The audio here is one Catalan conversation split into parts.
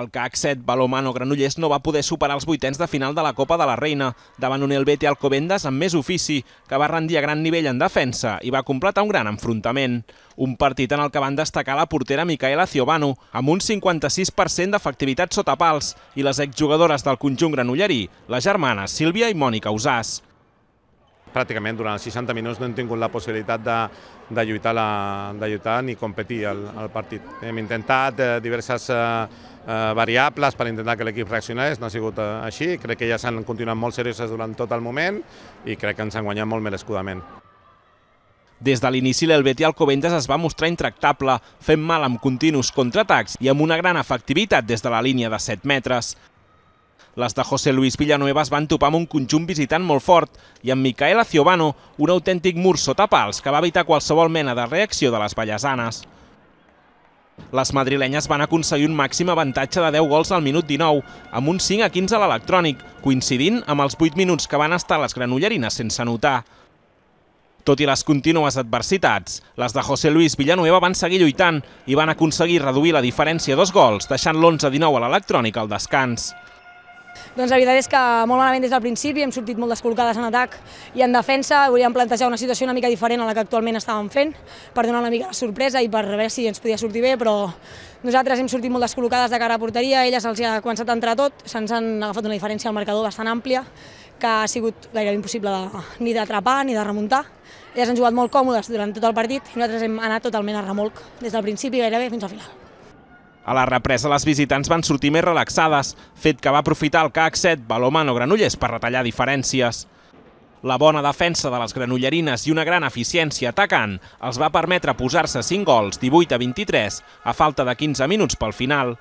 El CAC 7 Balomano Granollers no va poder superar els vuitens de final de la Copa de la Reina, davant un Elbete Alcobendas amb més ofici, que va rendir a gran nivell en defensa i va completar un gran enfrontament. Un partit en el que van destacar la portera Micaela Ciobanu, amb un 56% d'efectivitat sota pals, i les exjugadores del conjunt granollerí, les germanes Sílvia i Mònica Usàs pràcticament durant els 60 minuts no hem tingut la possibilitat de, de, lluitar, la, de lluitar ni competir al, al partit. Hem intentat eh, diverses eh, Eh, variables per intentar que l'equip reaccionés, no ha sigut eh, així, crec que ja s'han continuat molt serioses durant tot el moment i crec que ens han guanyat molt merescudament. Des de l'inici, el Covendes es va mostrar intractable, fent mal amb continus contraatacs i amb una gran efectivitat des de la línia de 7 metres. Les de José Luis Villanueva es van topar amb un conjunt visitant molt fort i amb Micaela Ciobano, un autèntic mur sota pals que va evitar qualsevol mena de reacció de les ballesanes les madrilenyes van aconseguir un màxim avantatge de 10 gols al minut 19, amb un 5 a 15 a l'electrònic, coincidint amb els 8 minuts que van estar les granollerines sense anotar. Tot i les contínues adversitats, les de José Luis Villanueva van seguir lluitant i van aconseguir reduir la diferència a dos gols, deixant l'11-19 a l'electrònic al descans. Doncs la veritat és que molt malament des del principi, hem sortit molt descol·locades en atac i en defensa, volíem plantejar una situació una mica diferent a la que actualment estàvem fent, per donar una mica de sorpresa i per veure si ens podia sortir bé, però nosaltres hem sortit molt descol·locades de cara a porteria, elles els ha començat a entrar tot, se'ns han agafat una diferència al marcador bastant àmplia, que ha sigut gairebé impossible de, ni d'atrapar ni de remuntar. Elles han jugat molt còmodes durant tot el partit i nosaltres hem anat totalment a remolc, des del principi gairebé fins al final. A la represa, les visitants van sortir més relaxades, fet que va aprofitar el CAC 7 Balomano Granollers per retallar diferències. La bona defensa de les granollerines i una gran eficiència atacant els va permetre posar-se 5 gols, 18 a 23, a falta de 15 minuts pel final.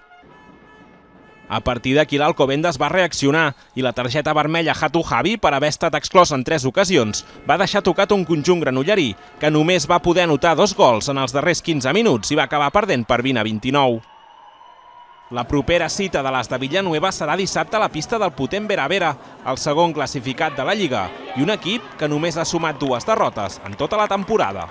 A partir d'aquí l'Alcobendas va reaccionar i la targeta vermella Hatu Javi per haver estat exclòs en tres ocasions va deixar tocat un conjunt granollerí que només va poder anotar dos gols en els darrers 15 minuts i va acabar perdent per 20 a 29. La propera cita de les de Villanueva serà dissabte a la pista del potent Vera Vera, el segon classificat de la Lliga, i un equip que només ha sumat dues derrotes en tota la temporada.